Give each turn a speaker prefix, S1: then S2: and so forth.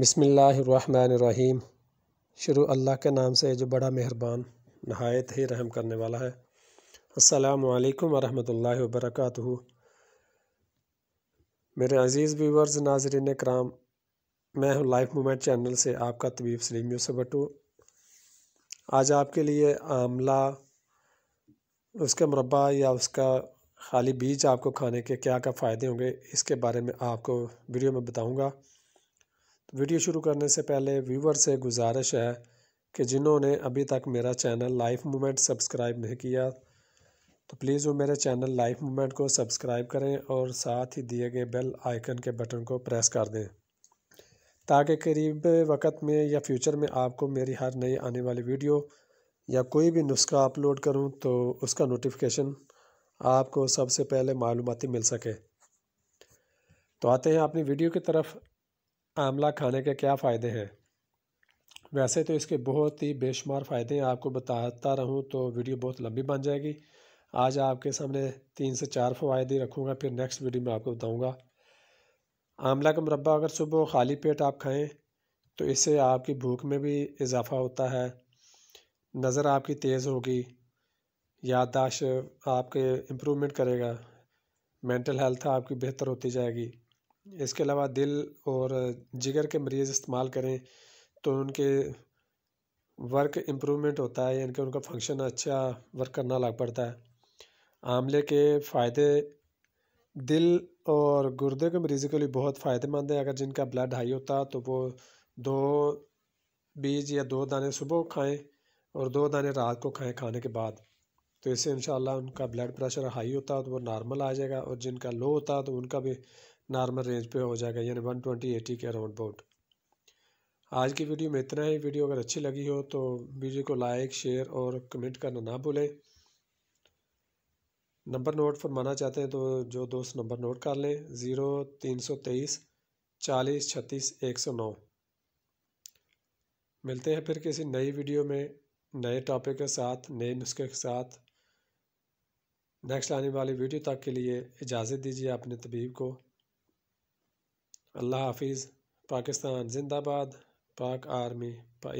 S1: बिसमीम शुरू अल्लाह के नाम से जो बड़ा मेहरबान नहायत ही रहम करने वाला है असलकम वरहमल वबरक मेरे अज़ीज़ व्यूवर्स नाजरन कराम मैं हूँ लाइफ मोमेंट चैनल से आपका तबीब सलीम यूसुफ भटू आज आपके लिए आमला उसका मुरबा या उसका खाली बीज आपको खाने के क्या क्या फ़ायदे होंगे इसके बारे में आपको वीडियो में बताऊँगा वीडियो शुरू करने से पहले व्यूवर से गुजारिश है कि जिन्होंने अभी तक मेरा चैनल लाइफ मूवमेंट सब्सक्राइब नहीं किया तो प्लीज़ वो मेरे चैनल लाइफ मूवमेंट को सब्सक्राइब करें और साथ ही दिए गए बेल आइकन के बटन को प्रेस कर दें ताकि करीब वक्त में या फ्यूचर में आपको मेरी हर नई आने वाली वीडियो या कोई भी नुस्खा अपलोड करूं तो उसका नोटिफिकेशन आपको सबसे पहले मालूमती मिल सके तो आते हैं अपनी वीडियो की तरफ आंवला खाने के क्या फ़ायदे हैं वैसे तो इसके बहुत ही बेशुमार फ़ायदे हैं आपको बताता रहूं तो वीडियो बहुत लंबी बन जाएगी आज आपके सामने तीन से चार फायदे रखूंगा रखूँगा फिर नेक्स्ट वीडियो में आपको बताऊँगा आंवला का मुरबा अगर सुबह खाली पेट आप खाएँ तो इससे आपकी भूख में भी इजाफा होता है नज़र आपकी तेज़ होगी याददाश्त आपके इम्प्रूवमेंट करेगा मेंटल हेल्थ आपकी बेहतर होती जाएगी इसके अलावा दिल और जिगर के मरीज़ इस्तेमाल करें तो उनके वर्क इम्प्रूवमेंट होता है यानी कि उनका फंक्शन अच्छा वर्क करना लग पड़ता है आमले के फ़ायदे दिल और गुर्दे के मरीज़ों के लिए बहुत फ़ायदेमंद है अगर जिनका ब्लड हाई होता तो वो दो बीज या दो दाने सुबह खाएं और दो दाने रात को खाएं खाने के बाद तो इससे इन उनका ब्लड प्रेशर हाई होता तो वो नॉर्मल आ जाएगा और जिनका लो होता तो उनका भी नॉर्मल रेंज पे हो जाएगा यानी वन ट्वेंटी एटी के अराउंड अबाउट आज की वीडियो में इतना ही वीडियो अगर अच्छी लगी हो तो वीडियो को लाइक शेयर और कमेंट करना ना भूलें नंबर नोट फरमाना चाहते हैं तो जो दोस्त नंबर नोट कर लें ज़ीरो तीन सौ तेईस चालीस छत्तीस एक सौ नौ मिलते हैं फिर किसी नई वीडियो में नए टॉपिक के साथ नए नुस्खे के साथ नेक्स्ट आने वाली वीडियो तक के लिए इजाज़त दीजिए अपने तबीब को अल्लाह हाफिज़ पाकिस्तान जिंदाबाद पाक आर्मी पा